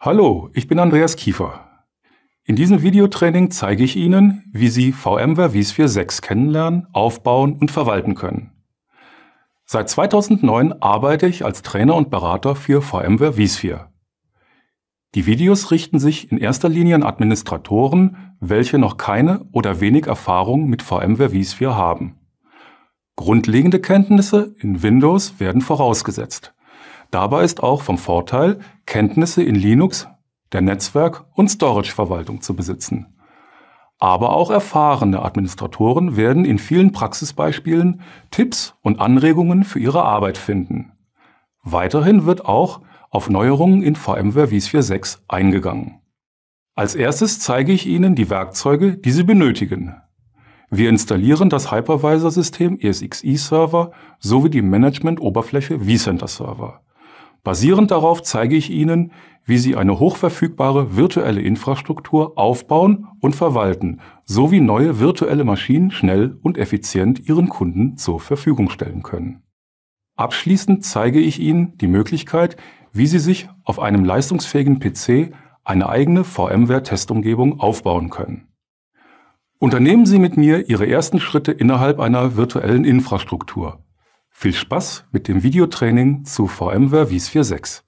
Hallo, ich bin Andreas Kiefer. In diesem Videotraining zeige ich Ihnen, wie Sie VMware vSphere6 kennenlernen, aufbauen und verwalten können. Seit 2009 arbeite ich als Trainer und Berater für VMware vSphere. Die Videos richten sich in erster Linie an Administratoren, welche noch keine oder wenig Erfahrung mit VMware vSphere haben. Grundlegende Kenntnisse in Windows werden vorausgesetzt. Dabei ist auch vom Vorteil, Kenntnisse in Linux, der Netzwerk- und Storage-Verwaltung zu besitzen. Aber auch erfahrene Administratoren werden in vielen Praxisbeispielen Tipps und Anregungen für ihre Arbeit finden. Weiterhin wird auch auf Neuerungen in VMware vSphere 46 eingegangen. Als erstes zeige ich Ihnen die Werkzeuge, die Sie benötigen. Wir installieren das Hypervisor-System ESXi-Server e sowie die Management-Oberfläche vCenter-Server. Basierend darauf zeige ich Ihnen, wie Sie eine hochverfügbare virtuelle Infrastruktur aufbauen und verwalten, sowie neue virtuelle Maschinen schnell und effizient Ihren Kunden zur Verfügung stellen können. Abschließend zeige ich Ihnen die Möglichkeit, wie Sie sich auf einem leistungsfähigen PC eine eigene VMware-Testumgebung aufbauen können. Unternehmen Sie mit mir Ihre ersten Schritte innerhalb einer virtuellen Infrastruktur viel Spaß mit dem Videotraining zu VMware Vies 4.6.